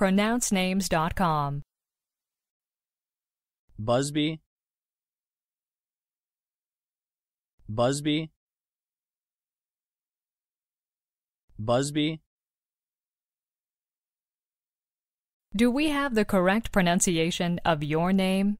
pronouncenames.com. Busby Busby Busby Do we have the correct pronunciation of your name?